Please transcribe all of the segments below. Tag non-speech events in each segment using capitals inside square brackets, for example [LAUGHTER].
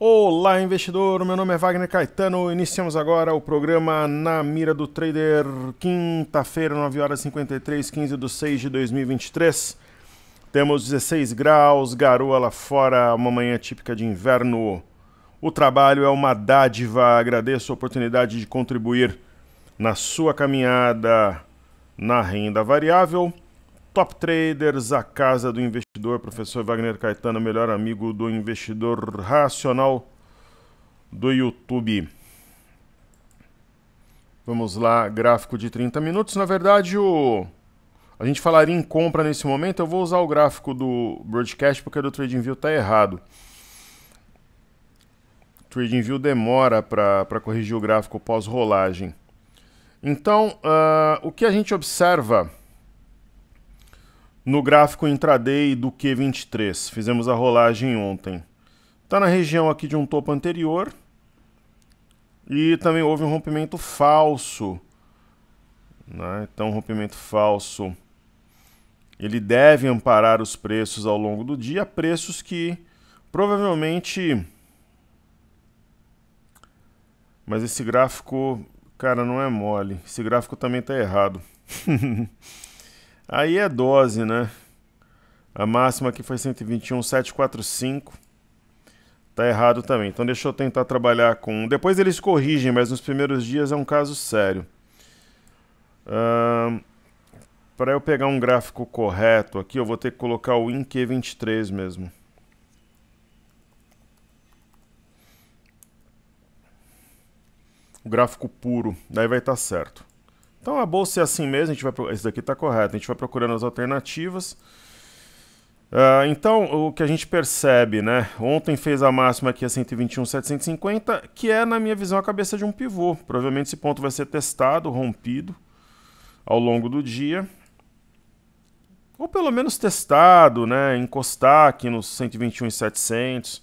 Olá, investidor. Meu nome é Wagner Caetano. Iniciamos agora o programa Na Mira do Trader, quinta-feira, 9 horas 53, 15 de 6 de 2023. Temos 16 graus, garoa lá fora, uma manhã típica de inverno. O trabalho é uma dádiva. Agradeço a oportunidade de contribuir na sua caminhada na renda variável. Top Traders, a casa do investidor, professor Wagner Caetano, melhor amigo do investidor racional do YouTube. Vamos lá, gráfico de 30 minutos. Na verdade, o... a gente falaria em compra nesse momento. Eu vou usar o gráfico do broadcast porque o do TradingView está errado. TradingView demora para corrigir o gráfico pós-rolagem. Então, uh, o que a gente observa no gráfico intraday do Q23. Fizemos a rolagem ontem. Está na região aqui de um topo anterior. E também houve um rompimento falso. Né? Então, um rompimento falso. Ele deve amparar os preços ao longo do dia, preços que provavelmente. Mas esse gráfico, cara, não é mole. Esse gráfico também está errado. [LAUGHS] Aí é dose, né? A máxima aqui foi 121,745. Tá errado também. Então deixa eu tentar trabalhar com. Depois eles corrigem, mas nos primeiros dias é um caso sério. Uh, Para eu pegar um gráfico correto aqui, eu vou ter que colocar o InQ23 mesmo. O gráfico puro, daí vai estar tá certo. Então a bolsa é assim mesmo, a gente vai pro... esse daqui está correto, a gente vai procurando as alternativas. Uh, então, o que a gente percebe, né? Ontem fez a máxima aqui a 121,750, que é, na minha visão, a cabeça de um pivô. Provavelmente esse ponto vai ser testado, rompido ao longo do dia. Ou pelo menos testado, né? Encostar aqui nos 121,700.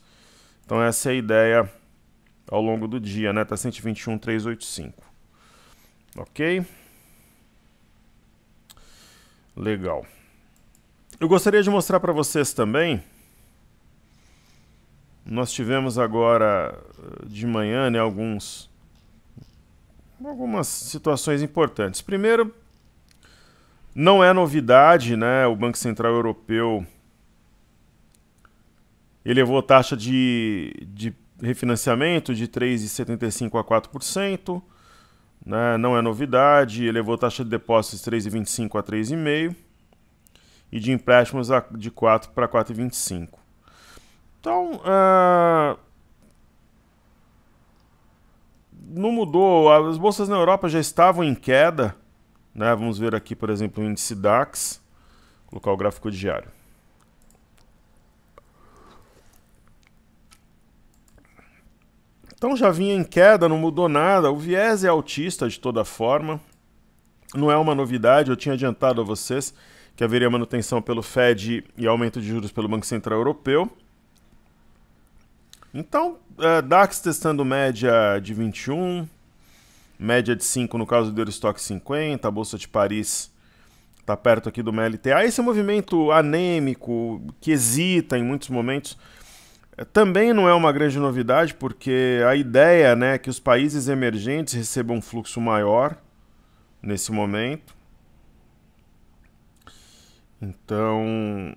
Então, essa é a ideia ao longo do dia, né? Tá 121,385. Ok? Legal. Eu gostaria de mostrar para vocês também. Nós tivemos agora eh, de manhã né, alguns, algumas situações importantes. Primeiro, não é novidade, né? O Banco Central Europeu elevou taxa de, de refinanciamento de 3,75% a 4%. Né? Não é novidade, elevou a taxa de depósitos de 3,25 a 3,5 e de empréstimos de 4 para 4,25. Então, uh... não mudou. As bolsas na Europa já estavam em queda. Né? Vamos ver aqui, por exemplo, o índice DAX. Vou colocar o gráfico diário. Então já vinha em queda, não mudou nada. O viés é autista de toda forma. Não é uma novidade, eu tinha adiantado a vocês que haveria manutenção pelo Fed e aumento de juros pelo Banco Central Europeu. Então, uh, DAX testando média de 21, média de 5 no caso do Eurostock 50, a Bolsa de Paris está perto aqui do MLTA. Esse é movimento anêmico, que hesita em muitos momentos, também não é uma grande novidade, porque a ideia né, é que os países emergentes recebam um fluxo maior nesse momento. Então,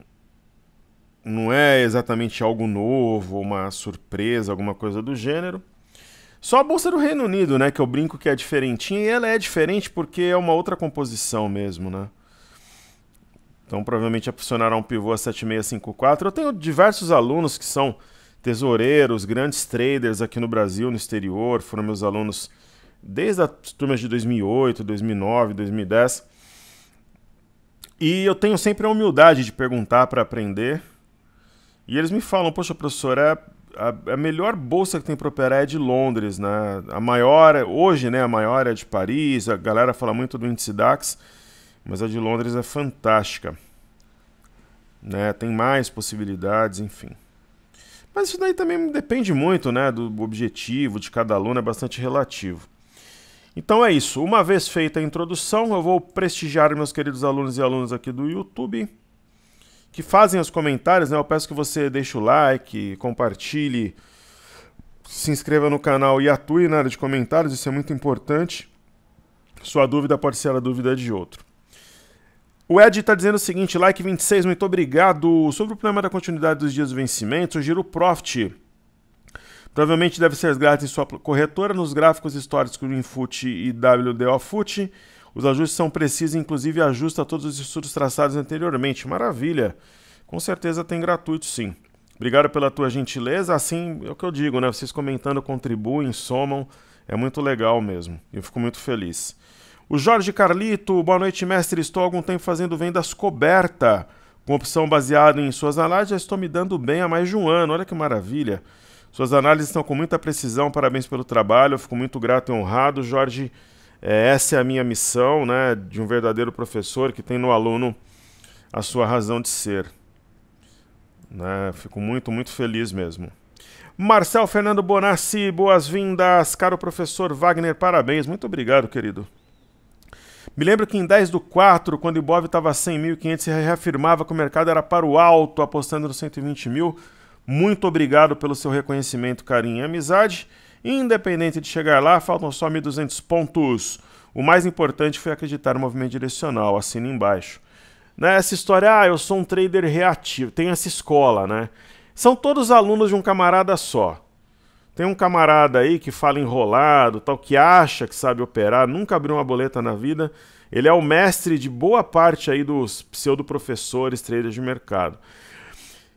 não é exatamente algo novo, uma surpresa, alguma coisa do gênero. Só a bolsa do Reino Unido, né, que eu brinco que é diferentinha, e ela é diferente porque é uma outra composição mesmo, né? Então provavelmente acionará é um pivô a 7654. Eu tenho diversos alunos que são tesoureiros, grandes traders aqui no Brasil, no exterior, foram meus alunos desde as turmas de 2008, 2009, 2010. E eu tenho sempre a humildade de perguntar para aprender. E eles me falam: Poxa, professor, é a, a, melhor bolsa que tem para operar é de Londres, né? A maior, é, hoje, né? A maior é de Paris. A galera fala muito do índice DAX mas a de Londres é fantástica. Né? Tem mais possibilidades, enfim. Mas isso daí também depende muito né, do objetivo de cada aluno, é bastante relativo. Então é isso. Uma vez feita a introdução, eu vou prestigiar meus queridos alunos e alunas aqui do YouTube que fazem os comentários. Né? Eu peço que você deixe o like, compartilhe, se inscreva no canal e atue na área de comentários, isso é muito importante. Sua dúvida pode ser a dúvida de outro. O Ed está dizendo o seguinte, like 26, muito obrigado. Sobre o problema da continuidade dos dias de vencimento, o o Profit. Provavelmente deve ser grátis em sua corretora. Nos gráficos históricos do Infoot e WDOFoot, os ajustes são precisos, inclusive ajusta todos os estudos traçados anteriormente. Maravilha! Com certeza tem gratuito, sim. Obrigado pela tua gentileza. Assim é o que eu digo, né? Vocês comentando contribuem, somam. É muito legal mesmo. Eu fico muito feliz. O Jorge Carlito, boa noite, mestre. Estou há algum tempo fazendo vendas coberta, com opção baseada em suas análises. Já estou me dando bem há mais de um ano. Olha que maravilha. Suas análises estão com muita precisão. Parabéns pelo trabalho. Eu fico muito grato e honrado, Jorge. É, essa é a minha missão, né, de um verdadeiro professor que tem no aluno a sua razão de ser. Né? Fico muito, muito feliz mesmo. Marcel Fernando Bonassi, boas-vindas, caro professor Wagner, parabéns. Muito obrigado, querido. Me lembro que em 10 do 4, quando o Ibov estava 100.500, se reafirmava que o mercado era para o alto, apostando no 120 mil. Muito obrigado pelo seu reconhecimento, carinho e amizade. Independente de chegar lá, faltam só 1.200 pontos. O mais importante foi acreditar no movimento direcional, assina embaixo. Nessa né, história, ah, eu sou um trader reativo, tem essa escola, né? São todos alunos de um camarada só. Tem um camarada aí que fala enrolado, tal, que acha que sabe operar, nunca abriu uma boleta na vida. Ele é o mestre de boa parte aí dos pseudo-professores, traders de mercado.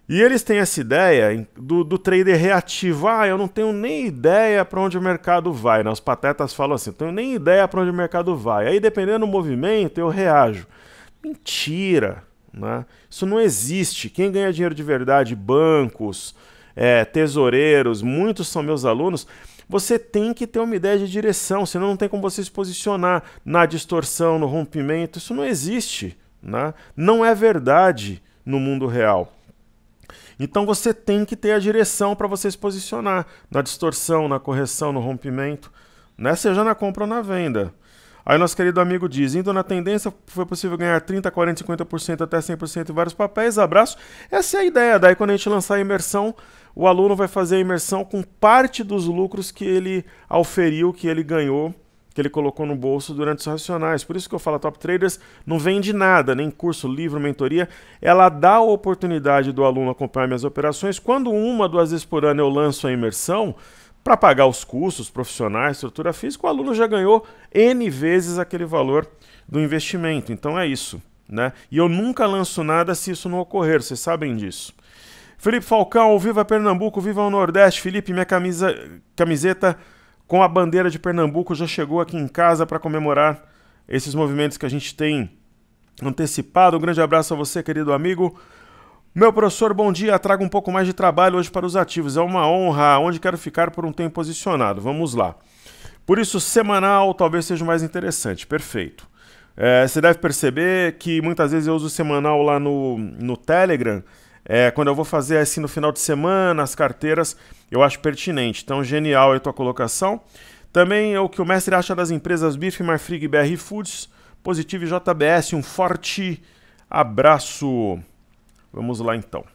E eles têm essa ideia do, do trader reativo. Ah, eu não tenho nem ideia para onde o mercado vai. Né? Os patetas falam assim: eu tenho nem ideia para onde o mercado vai. Aí, dependendo do movimento, eu reajo. Mentira! Né? Isso não existe. Quem ganha dinheiro de verdade, bancos, é, tesoureiros, muitos são meus alunos. Você tem que ter uma ideia de direção, senão não tem como você se posicionar na distorção, no rompimento. Isso não existe, né? não é verdade no mundo real. Então você tem que ter a direção para você se posicionar na distorção, na correção, no rompimento, né? seja na compra ou na venda. Aí nosso querido amigo diz, indo na tendência, foi possível ganhar 30%, 40%, 50% até 100% em vários papéis, abraço. Essa é a ideia, daí quando a gente lançar a imersão, o aluno vai fazer a imersão com parte dos lucros que ele auferiu, que ele ganhou, que ele colocou no bolso durante os racionais. Por isso que eu falo, Top Traders não vende nada, nem curso, livro, mentoria. Ela dá a oportunidade do aluno acompanhar minhas operações. Quando uma, duas vezes por ano eu lanço a imersão, para pagar os cursos profissionais, estrutura física, o aluno já ganhou N vezes aquele valor do investimento. Então é isso. Né? E eu nunca lanço nada se isso não ocorrer, vocês sabem disso. Felipe Falcão, viva Pernambuco, viva o Nordeste. Felipe, minha camisa, camiseta com a bandeira de Pernambuco já chegou aqui em casa para comemorar esses movimentos que a gente tem antecipado. Um grande abraço a você, querido amigo. Meu professor, bom dia. Trago um pouco mais de trabalho hoje para os ativos. É uma honra, onde quero ficar por um tempo posicionado. Vamos lá. Por isso, semanal talvez seja mais interessante. Perfeito. É, você deve perceber que muitas vezes eu uso semanal lá no, no Telegram é, quando eu vou fazer assim no final de semana, as carteiras, eu acho pertinente. Então, genial a tua colocação. Também é o que o mestre acha das empresas Bife, Marfrig, BR Foods, Positivo e JBS. Um forte abraço. Vamos lá então.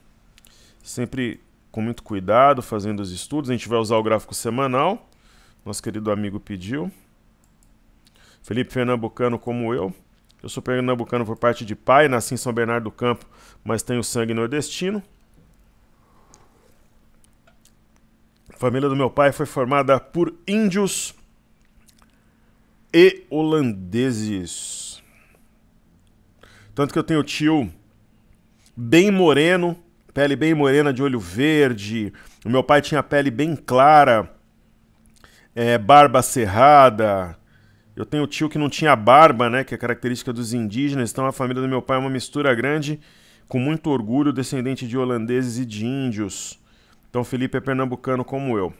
Sempre com muito cuidado fazendo os estudos. A gente vai usar o gráfico semanal. Nosso querido amigo pediu. Felipe Fernambucano, como eu. Eu sou pernambucano por parte de pai, nasci em São Bernardo do Campo, mas tenho sangue nordestino. A família do meu pai foi formada por índios e holandeses. Tanto que eu tenho tio bem moreno, pele bem morena, de olho verde. O meu pai tinha pele bem clara, é, barba cerrada, eu tenho tio que não tinha barba, né, que é característica dos indígenas, então a família do meu pai é uma mistura grande, com muito orgulho, descendente de holandeses e de índios. Então Felipe é pernambucano como eu.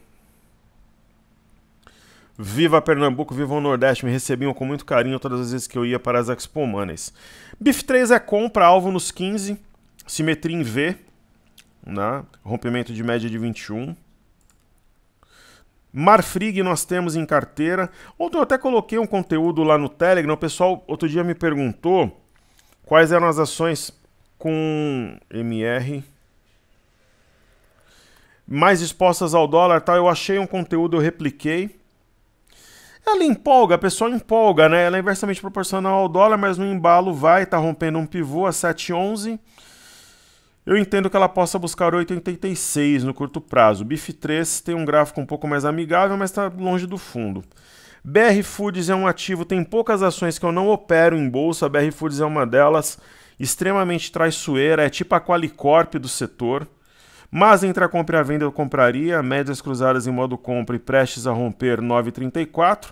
Viva Pernambuco, viva o Nordeste, me recebiam com muito carinho todas as vezes que eu ia para as Expo Manes. BIF 3 é compra, alvo nos 15, simetria em V, né? rompimento de média de 21. Marfrig nós temos em carteira. Ontem eu até coloquei um conteúdo lá no Telegram. O pessoal outro dia me perguntou quais eram as ações com MR mais expostas ao dólar tal. Eu achei um conteúdo, eu repliquei. Ela empolga, a pessoa empolga, né? Ela é inversamente proporcional ao dólar, mas no embalo vai, tá rompendo um pivô a 7,11. Eu entendo que ela possa buscar 8,86 no curto prazo. BIF3 tem um gráfico um pouco mais amigável, mas está longe do fundo. BR Foods é um ativo, tem poucas ações que eu não opero em bolsa. BR Foods é uma delas, extremamente traiçoeira, é tipo a Qualicorp do setor. Mas entre a compra e a venda eu compraria, médias cruzadas em modo compra e prestes a romper 9,34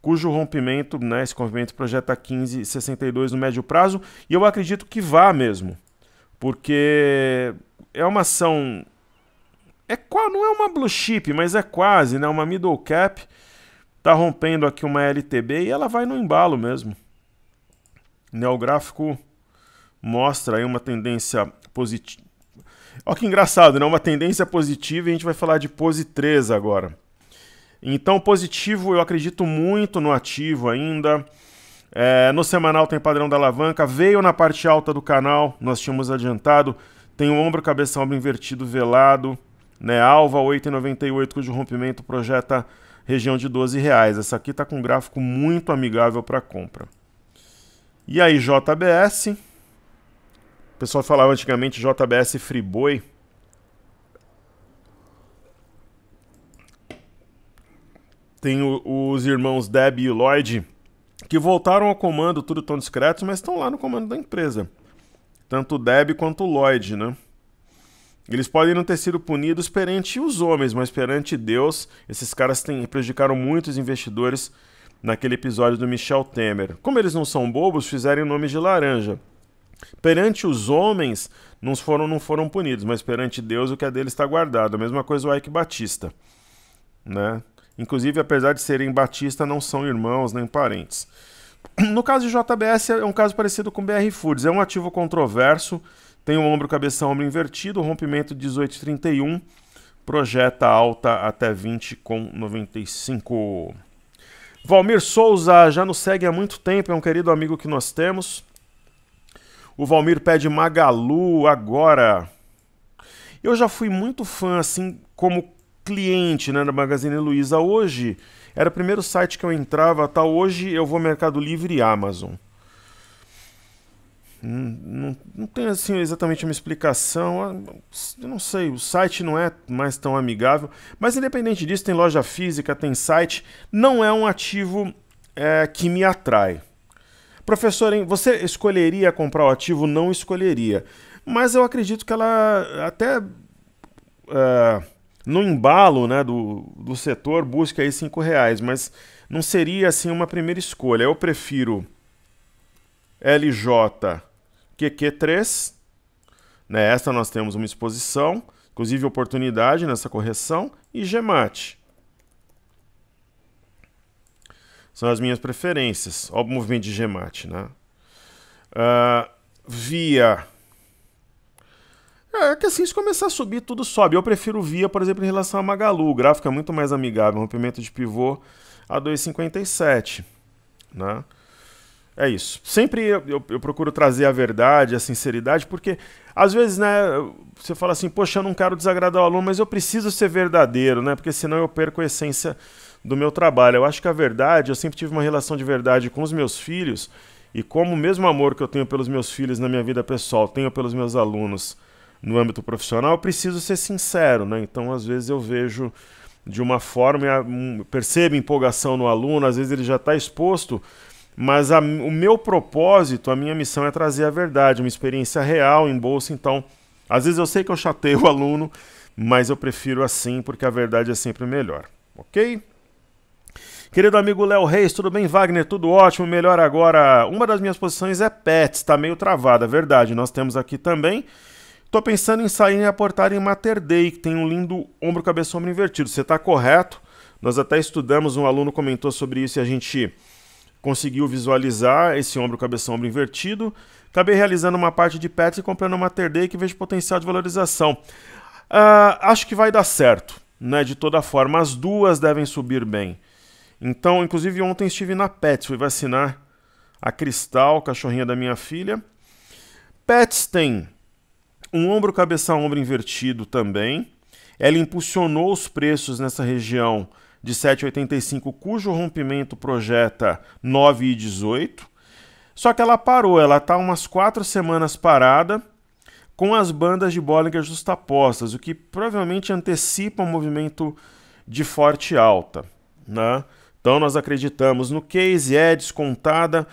cujo rompimento, né, esse rompimento projeta 15,62 no médio prazo, e eu acredito que vá mesmo porque é uma ação é qual não é uma blue chip, mas é quase, né? Uma middle cap tá rompendo aqui uma LTB e ela vai no embalo mesmo. Né, o gráfico mostra aí uma tendência positiva. Olha que engraçado, né? Uma tendência positiva e a gente vai falar de pose 3 agora. Então, positivo, eu acredito muito no ativo ainda. É, no semanal tem padrão da alavanca, veio na parte alta do canal, nós tínhamos adiantado, tem o ombro, cabeça, ombro invertido, velado, né? Alva 8,98, cujo rompimento projeta região de 12 reais. Essa aqui está com um gráfico muito amigável para compra. E aí, JBS. O pessoal falava antigamente JBS Freeboy. Tem o, os irmãos Deb e Lloyd que voltaram ao comando, tudo tão discretos, mas estão lá no comando da empresa. Tanto o Deb quanto o Lloyd, né? Eles podem não ter sido punidos perante os homens, mas perante Deus, esses caras têm, prejudicaram muitos investidores naquele episódio do Michel Temer. Como eles não são bobos, fizeram nome de laranja. Perante os homens, não foram, não foram punidos, mas perante Deus, o que é deles está guardado. A mesma coisa o Ike Batista, né? Inclusive, apesar de serem Batista, não são irmãos nem parentes. No caso de JBS, é um caso parecido com BR Foods. É um ativo controverso, tem o um ombro cabeção ombro invertido, rompimento 1831, projeta alta até 20,95. Valmir Souza já nos segue há muito tempo, é um querido amigo que nós temos. O Valmir pede Magalu agora. Eu já fui muito fã, assim, como cliente né, na Magazine Luiza hoje, era o primeiro site que eu entrava, tá? Hoje eu vou Mercado Livre e Amazon. Hum, não, não, tem assim exatamente uma explicação. Ah, eu não sei, o site não é mais tão amigável. Mas independente disso, tem loja física, tem site. Não é um ativo é, que me atrai. Professor, hein, você escolheria comprar o ativo? Não escolheria. Mas eu acredito que ela até. É, no embalo né, do, do setor, busque aí cinco reais, mas não seria assim uma primeira escolha. Eu prefiro LJ QQ3. Né, esta nós temos uma exposição, inclusive oportunidade nessa correção, e GMAT. São as minhas preferências. Olha o movimento de GMAT. Né? Uh, via é, é que assim, se começar a subir, tudo sobe. Eu prefiro Via, por exemplo, em relação a Magalu. O gráfico é muito mais amigável. Rompimento de pivô a 2,57. Né? É isso. Sempre eu, eu, eu, procuro trazer a verdade, a sinceridade, porque às vezes, né, você fala assim, poxa, eu não quero desagradar o aluno, mas eu preciso ser verdadeiro, né? Porque senão eu perco a essência do meu trabalho. Eu acho que a verdade, eu sempre tive uma relação de verdade com os meus filhos, e como o mesmo amor que eu tenho pelos meus filhos na minha vida pessoal, tenho pelos meus alunos no âmbito profissional, preciso ser sincero, né? Então, às vezes eu vejo de uma forma, percebo empolgação no aluno, às vezes ele já está exposto, mas a, o meu propósito, a minha missão é trazer a verdade, uma experiência real em bolsa. Então, às vezes eu sei que eu chateio o aluno, mas eu prefiro assim porque a verdade é sempre melhor, ok? Querido amigo Léo Reis, tudo bem, Wagner? Tudo ótimo, melhor agora. Uma das minhas posições é PETS, está meio travada, é verdade. Nós temos aqui também Tô pensando em sair e aportar em Mater Day, que tem um lindo ombro cabeça ombro invertido. Você está correto. Nós até estudamos, um aluno comentou sobre isso e a gente conseguiu visualizar esse ombro cabeça ombro invertido. Acabei realizando uma parte de pets e comprando uma Mater Day que vejo potencial de valorização. Uh, acho que vai dar certo, né? De toda forma, as duas devem subir bem. Então, inclusive ontem estive na Pets, fui vacinar a Cristal, cachorrinha da minha filha. Pets tem um ombro cabeça ombro invertido também. Ela impulsionou os preços nessa região de 7,85, cujo rompimento projeta 9,18. Só que ela parou, ela está umas quatro semanas parada com as bandas de Bollinger justapostas, o que provavelmente antecipa um movimento de forte alta. Né? Então nós acreditamos no case, é descontada,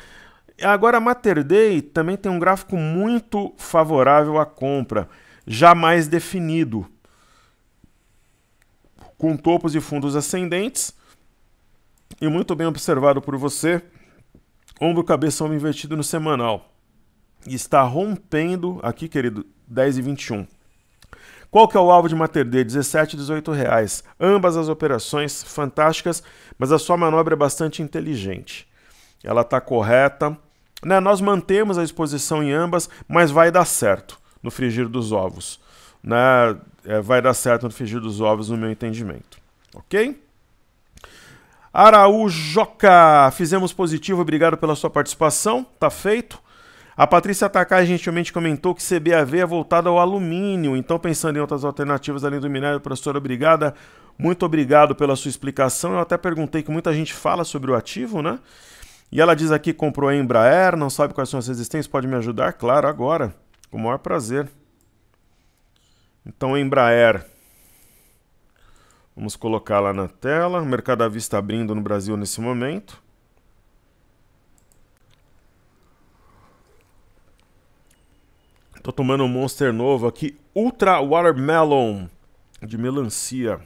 Agora, a Mater Dei também tem um gráfico muito favorável à compra, jamais definido, com topos e fundos ascendentes e muito bem observado por você, ombro cabeção invertido no semanal. está rompendo aqui, querido, 10 e 21. Qual que é o alvo de Mater D? 17 e 18 reais. Ambas as operações fantásticas, mas a sua manobra é bastante inteligente. Ela está correta, né? Nós mantemos a exposição em ambas, mas vai dar certo no frigir dos ovos. Né? É, vai dar certo no frigir dos ovos, no meu entendimento. Ok? Araújoca, fizemos positivo, obrigado pela sua participação, tá feito. A Patrícia Takai gentilmente comentou que CBAV é voltada ao alumínio, então pensando em outras alternativas além do minério, professora, obrigada. Muito obrigado pela sua explicação. Eu até perguntei que muita gente fala sobre o ativo, né? E ela diz aqui: comprou a Embraer, não sabe quais são as resistências, pode me ajudar? Claro, agora. Com o maior prazer. Então, Embraer. Vamos colocar lá na tela. O mercado à vista abrindo no Brasil nesse momento. Tô tomando um monster novo aqui, Ultra Watermelon de melancia.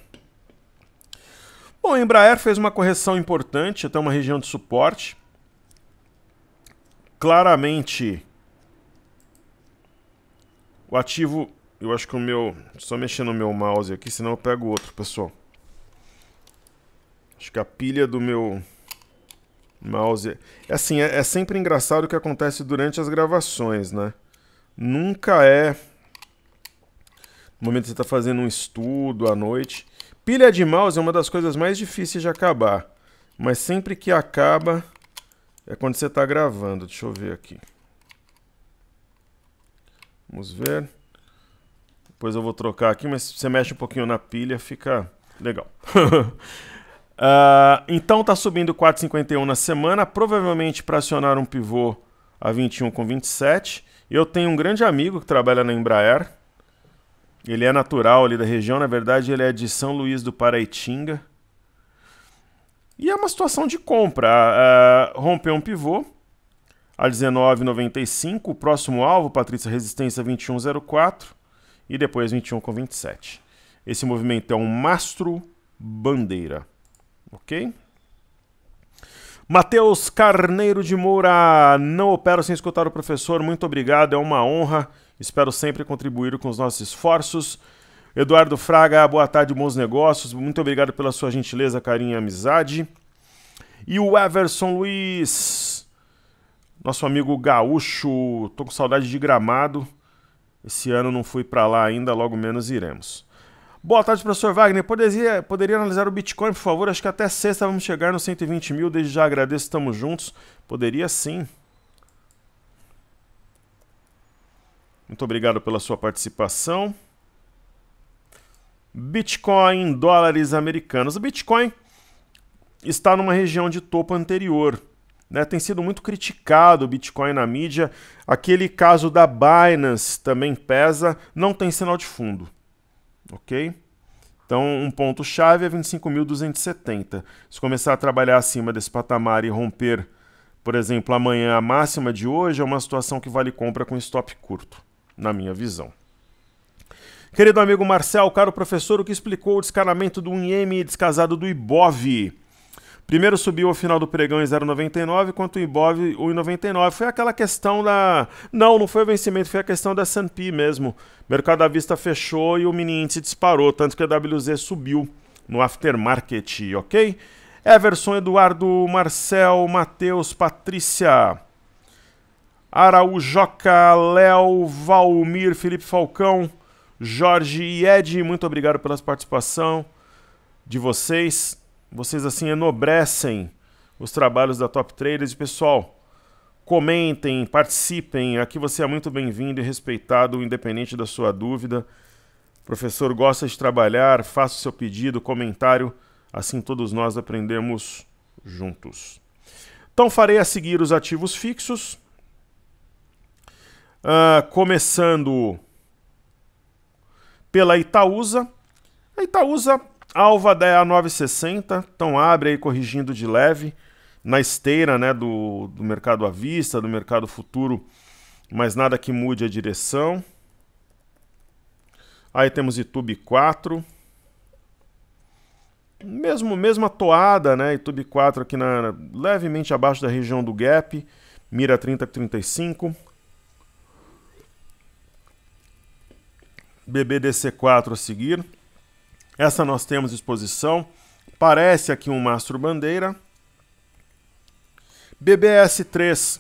Bom, a Embraer fez uma correção importante até uma região de suporte claramente o ativo... Eu acho que o meu... Só mexendo no meu mouse aqui, senão eu pego outro, pessoal. Acho que a pilha do meu mouse... É, é assim, é, é sempre engraçado o que acontece durante as gravações, né? Nunca é... No momento que você está fazendo um estudo à noite... Pilha de mouse é uma das coisas mais difíceis de acabar. Mas sempre que acaba, é quando você está gravando. Deixa eu ver aqui. Vamos ver. Depois eu vou trocar aqui, mas se você mexe um pouquinho na pilha, fica legal. uh, [LAUGHS] então está subindo 4,51 na semana, provavelmente para acionar um pivô a 21,27. Eu tenho um grande amigo que trabalha na Embraer. Ele é natural ali da região, na verdade ele é de São Luís do Paraitinga. E é uma situação de compra. Uh, é, rompeu um pivô a 19,95. O próximo alvo, Patrícia Resistência 21,04. E depois 27. Esse movimento é um mastro bandeira. Ok? Matheus Carneiro de Moura, não opero sem escutar o professor, muito obrigado, é uma honra. Espero sempre contribuir com os nossos esforços. Eduardo Fraga, boa tarde, bons negócios. Muito obrigado pela sua gentileza, carinho e amizade. E o Everson Luiz, nosso amigo gaúcho, tô com saudade de Gramado. Esse ano não fui para lá ainda, logo menos iremos. Boa tarde, professor Wagner. Poderia, poderia analisar o Bitcoin, por favor? Acho que até sexta vamos chegar nos 120 mil. Desde já agradeço, estamos juntos. Poderia sim. Muito obrigado pela sua participação. Bitcoin, dólares americanos. O Bitcoin está numa região de topo anterior. Né? Tem sido muito criticado o Bitcoin na mídia. Aquele caso da Binance também pesa, não tem sinal de fundo. Ok? Então, um ponto-chave é 25.270. Se começar a trabalhar acima desse patamar e romper, por exemplo, amanhã a máxima de hoje, é uma situação que vale compra com stop curto, na minha visão. Querido amigo Marcel, caro professor, o que explicou o descaramento do IEM descasado do IBOV? Primeiro subiu ao final do pregão em 0,99, quanto o Ibov 1,99. Foi aquela questão da. Não, não foi o vencimento, foi a questão da S&P mesmo. mercado à vista fechou e o mini índice disparou, tanto que a WZ subiu no aftermarket, ok? Everson, Eduardo, Marcel, Matheus, Patrícia. Araújoca, Léo, Valmir, Felipe Falcão. Jorge e Ed, muito obrigado pela participação de vocês. Vocês assim enobrecem os trabalhos da Top Traders. E pessoal, comentem, participem. Aqui você é muito bem-vindo e respeitado, independente da sua dúvida. O professor gosta de trabalhar, faça o seu pedido, comentário, assim todos nós aprendemos juntos. Então farei a seguir os ativos fixos. Uh, começando pela Itaúsa. A Itaúsa alva da A960, então abre aí corrigindo de leve na esteira né, do, do mercado à vista, do mercado futuro, mas nada que mude a direção. Aí temos YouTube 4. Mesmo, mesma toada, né? YouTube 4 aqui na, levemente abaixo da região do gap, mira 30 35. BBDC4 a seguir. Essa nós temos exposição. Parece aqui um mastro bandeira. BBS3,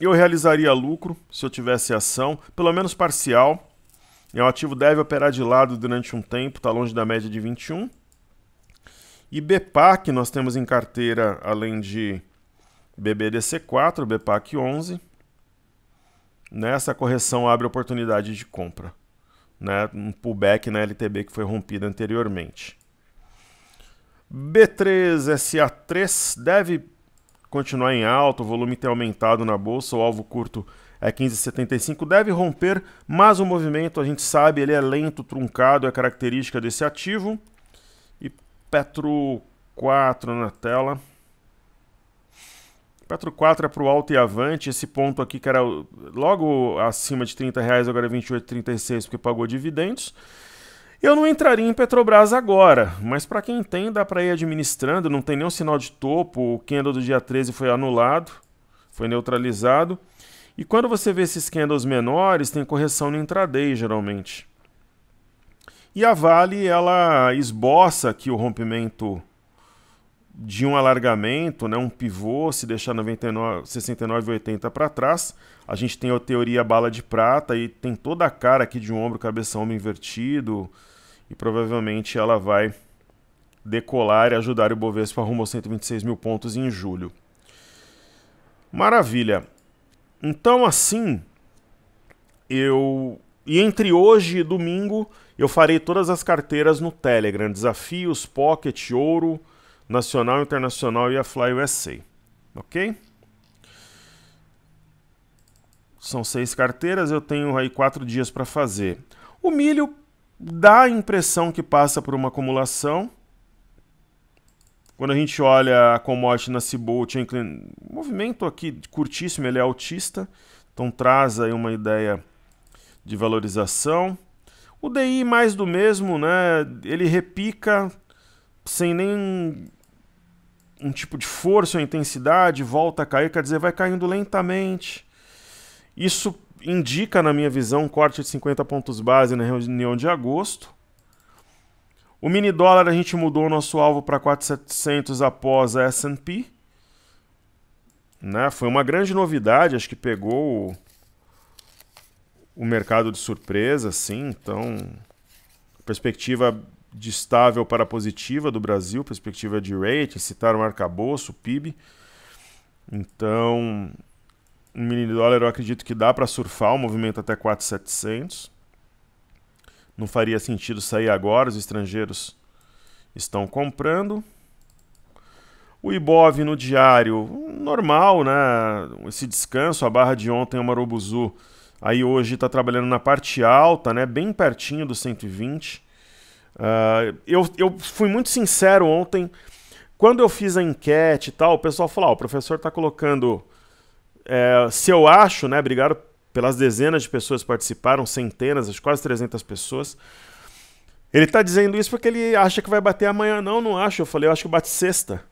eu realizaria lucro se eu tivesse ação, pelo menos parcial. O é ativo deve operar de lado durante um tempo, está longe da média de 21. E BPAC nós temos em carteira, além de BBDC4, BPAC 11. Nessa correção abre oportunidade de compra né, um pullback na LTB que foi rompida anteriormente. B3SA3 deve continuar em alta, o volume tem aumentado na bolsa, o alvo curto é 15,75, deve romper, mas o movimento, a gente sabe, ele é lento, truncado, é característica desse ativo. E Petro 4 na tela. 4,4 é para o alto e avante. Esse ponto aqui que era logo acima de 30 reais, agora é 28,36 porque pagou dividendos. Eu não entraria em Petrobras agora, mas para quem tem, dá para ir administrando. Não tem nenhum sinal de topo. O candle do dia 13 foi anulado, foi neutralizado. E quando você vê esses candles menores, tem correção no intraday geralmente. E a Vale, ela esboça aqui o rompimento de um alargamento, né, um pivô, se deixar 99, 69 80 para trás, a gente tem a teoria bala de prata e tem toda a cara aqui de um ombro cabeção invertido e provavelmente ela vai decolar e ajudar o Bovespa rumo aos 126 mil pontos em julho. Maravilha. Então assim, eu e entre hoje e domingo eu farei todas as carteiras no Telegram, desafios, pocket, ouro nacional, internacional e a Fly USA. Ok? São seis carteiras, eu tenho aí quatro dias para fazer. O milho dá a impressão que passa por uma acumulação. Quando a gente olha a commodity na Cibolt, o movimento aqui curtíssimo, ele é autista, então traz aí uma ideia de valorização. O DI mais do mesmo, né? Ele repica sem nem um tipo de força ou intensidade, volta a cair, quer dizer, vai caindo lentamente. Isso indica, na minha visão, um corte de 50 pontos base na reunião de agosto. O mini dólar a gente mudou o nosso alvo para 4,700 após a S&P. Né? Foi uma grande novidade, acho que pegou o, o mercado de surpresa, sim. Então, perspectiva de estável para positiva do Brasil, perspectiva de rate, citaram o arcabouço, o PIB. Então, um mini dólar eu acredito que dá para surfar o um movimento até 4,700. Não faria sentido sair agora, os estrangeiros estão comprando. O Ibov no diário, normal, né? Esse descanso, a barra de ontem é uma Robuzu. Aí hoje está trabalhando na parte alta, né? Bem pertinho do 120. Uh, eu, eu fui muito sincero ontem. Quando eu fiz a enquete e tal, o pessoal falou: ah, o professor está colocando. É, se eu acho, né? Obrigado pelas dezenas de pessoas que participaram, centenas, as quase 300 pessoas. Ele está dizendo isso porque ele acha que vai bater amanhã. Não, não acho. Eu falei, eu acho que bate sexta.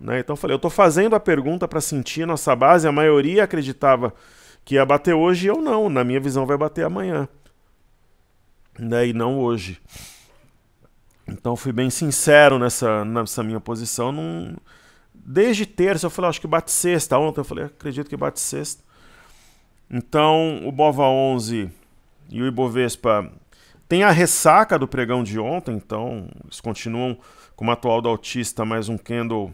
Né? Então eu falei, eu estou fazendo a pergunta para sentir nossa base. A maioria acreditava que ia bater hoje e eu não. Na minha visão, vai bater amanhã. Né? E não hoje. Então fui bem sincero nessa, nessa minha posição. Desde terça eu falei, ah, acho que bate sexta. Ontem eu falei, acredito que bate sexta. Então o Bova 11 e o Ibovespa tem a ressaca do pregão de ontem, então eles continuam como atual da autista, mais um candle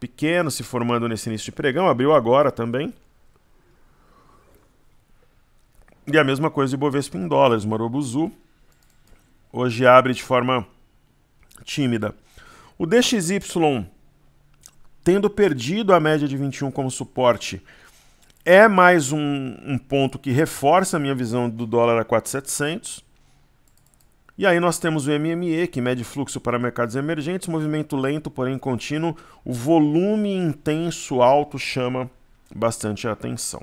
pequeno se formando nesse início de pregão, abriu agora também. E a mesma coisa do Ibovespa em dólares, Morobuzu. Hoje abre de forma tímida. O DXY, tendo perdido a média de 21 como suporte, é mais um, um ponto que reforça a minha visão do dólar a 4,700. E aí nós temos o MME, que mede fluxo para mercados emergentes, movimento lento, porém contínuo. O volume intenso alto chama bastante atenção.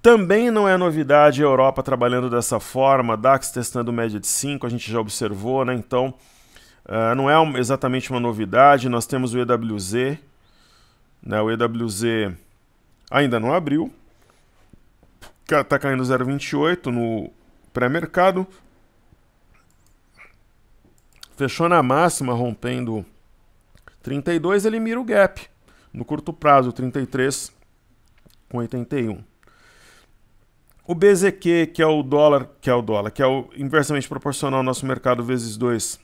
Também não é novidade a Europa trabalhando dessa forma, DAX testando média de 5, a gente já observou, né? Então, uh, não é um, exatamente uma novidade. Nós temos o EWZ, né? O EWZ ainda não abriu, está caindo 0,28 no pré-mercado. Fechou na máxima, rompendo 32, ele mira o gap. No curto prazo, 33 com 81. O BZQ, que é o dólar, que é o dólar, que é o inversamente proporcional ao nosso mercado vezes 2,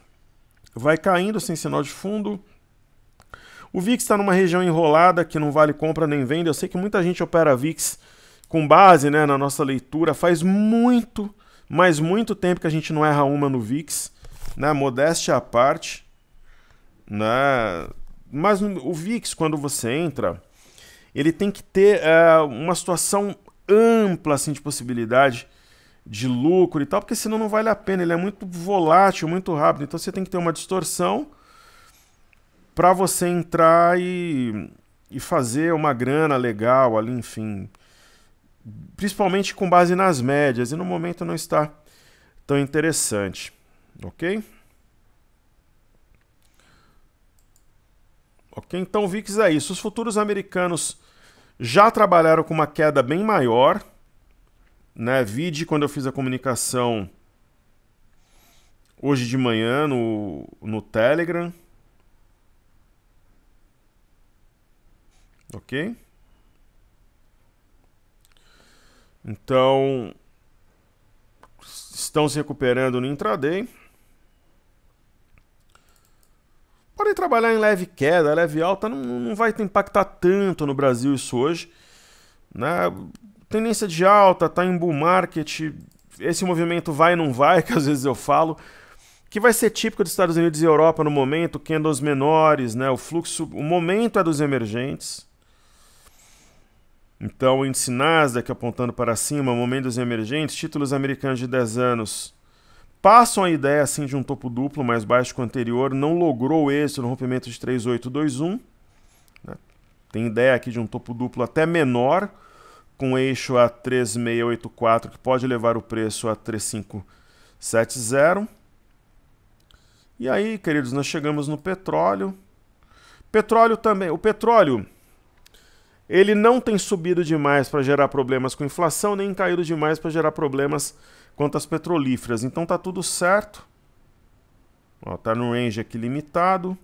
vai caindo sem sinal de fundo. O VIX está numa região enrolada que não vale compra nem venda. Eu sei que muita gente opera VIX com base né, na nossa leitura. Faz muito, mas muito tempo que a gente não erra uma no VIX. Né? Modéstia à parte. Né? Mas o VIX, quando você entra, ele tem que ter eh, uma situação ampla assim, de possibilidade de lucro e tal, porque senão não vale a pena. Ele é muito volátil, muito rápido. Então você tem que ter uma distorção para você entrar e, e fazer uma grana legal ali, enfim. Principalmente com base nas médias. E no momento não está tão interessante. Ok? Ok, então VIX é isso. Os futuros americanos já trabalharam com uma queda bem maior, né? Vide quando eu fiz a comunicação hoje de manhã no, no Telegram. Ok? Então, estão se recuperando no intraday. Pode trabalhar em leve queda, leve alta, não, não vai impactar tanto no Brasil isso hoje. Né? Tendência de alta, tá em bull market, esse movimento vai e não vai, [LAUGHS] que às vezes eu falo, que vai ser típico dos Estados Unidos e Europa no momento, dos menores, né? O fluxo, o momento é dos emergentes. Então, o índice Nasdaq apontando para cima, momento dos emergentes, títulos americanos de 10 anos passam a ideia assim de um topo duplo mais baixo que o anterior, não logrou esse no rompimento de 3821. Né? Tem ideia aqui de um topo duplo até menor, com eixo a 3684, que pode levar o preço a 3570. E aí, queridos, nós chegamos no petróleo. Petróleo também, o petróleo ele não tem subido demais para gerar problemas com inflação, nem caído demais para gerar problemas quanto às petrolíferas. Então tá tudo certo. tá no range aqui limitado.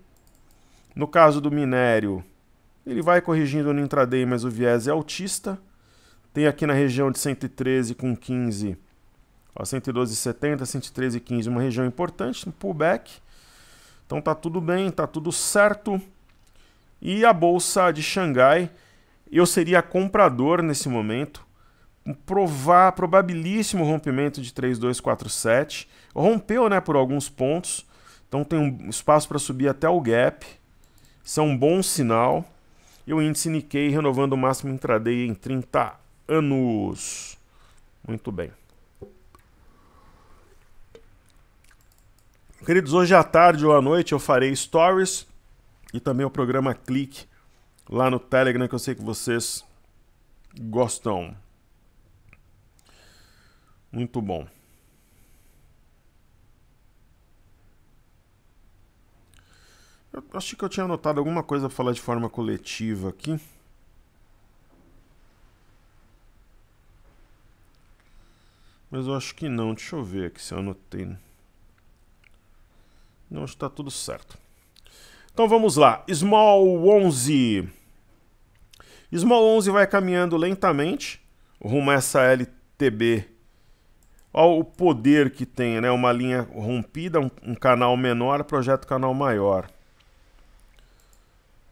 No caso do minério, ele vai corrigindo no intraday, mas o viés é altista. Tem aqui na região de 113 com 15, 112,70, 113,15, uma região importante, um pullback. Então tá tudo bem, tá tudo certo. E a bolsa de Xangai, eu seria comprador nesse momento um provar, probabilíssimo rompimento de 3,247. Rompeu né, por alguns pontos, então tem um espaço para subir até o gap. Isso é um bom sinal. E o índice Nikkei renovando o máximo intraday em 30 anos. Muito bem. Queridos, hoje à tarde ou à noite eu farei stories e também o programa Clique lá no Telegram que eu sei que vocês gostam. Muito bom. Eu acho que eu tinha anotado alguma coisa a falar de forma coletiva aqui. Mas eu acho que não. Deixa eu ver aqui se eu anotei. Não, está tudo certo. Então vamos lá. Small 11. Small 11 vai caminhando lentamente rumo a essa LTB Olha o poder que tem, né? Uma linha rompida, um, um canal menor, projeto canal maior.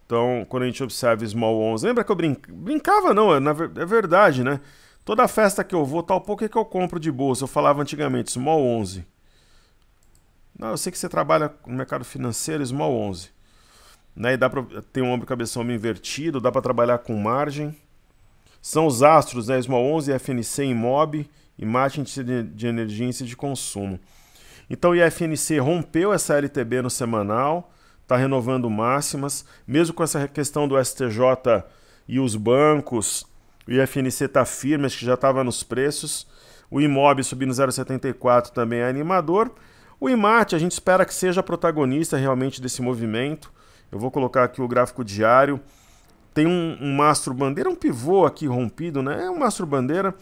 Então, quando a gente observa Small 11, lembra que eu brin... brincava? Não, é, na... é, verdade, né? Toda festa que eu vou, tal pouco é que eu compro de bolsa. Eu falava antigamente, Small 11. Não, eu sei que você trabalha no mercado financeiro, Small 11. Né? E dá pra ter um ombro e cabeção invertido, dá para trabalhar com margem. São os astros, né? Small 11, FNC e Mob imagem de energia e de consumo. Então o IFNC rompeu essa LTB no semanal, está renovando máximas, mesmo com essa questão do STJ e os bancos, o IFNC está firme, acho que já estava nos preços. O IMOB subindo 0,74 também é animador. O IMAT, a gente espera que seja protagonista realmente desse movimento. Eu vou colocar aqui o gráfico diário. Tem um, um mastro bandeira, um pivô aqui rompido, né? É um mastro bandeira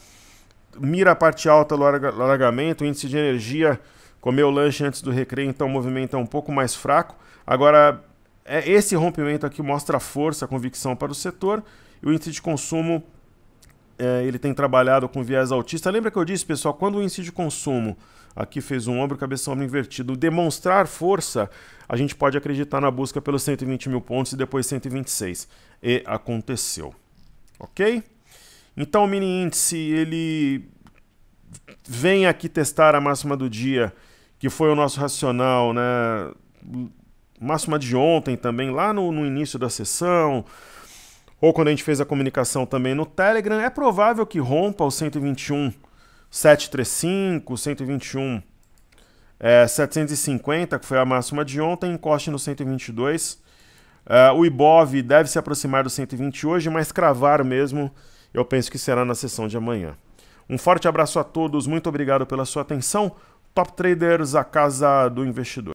mira a parte alta do alargamento, índice de energia comeu lanche antes do recreio, então o movimento é um pouco mais fraco. Agora, é, esse rompimento aqui mostra força, convicção para o setor. E o índice de consumo, é, ele tem trabalhado com viés autista. Lembra que eu disse, pessoal, quando o índice de consumo aqui fez um ombro, cabeça ombro invertido, demonstrar força, a gente pode acreditar na busca pelos 120 mil pontos e depois 126. E aconteceu. Ok? Então o mini índice ele vem aqui testar a máxima do dia, que foi o nosso racional, né? Máxima de ontem também, lá no, no início da sessão, ou quando a gente fez a comunicação também no Telegram, é provável que rompa o 121,735, 121, é, 750, que foi a máxima de ontem, encoste no 122. Uh, é, o Ibov deve se aproximar do 120 hoje, mas cravar mesmo eu penso que será na sessão de amanhã. Um forte abraço a todos, muito obrigado pela sua atenção. Top Traders, a casa do investidor.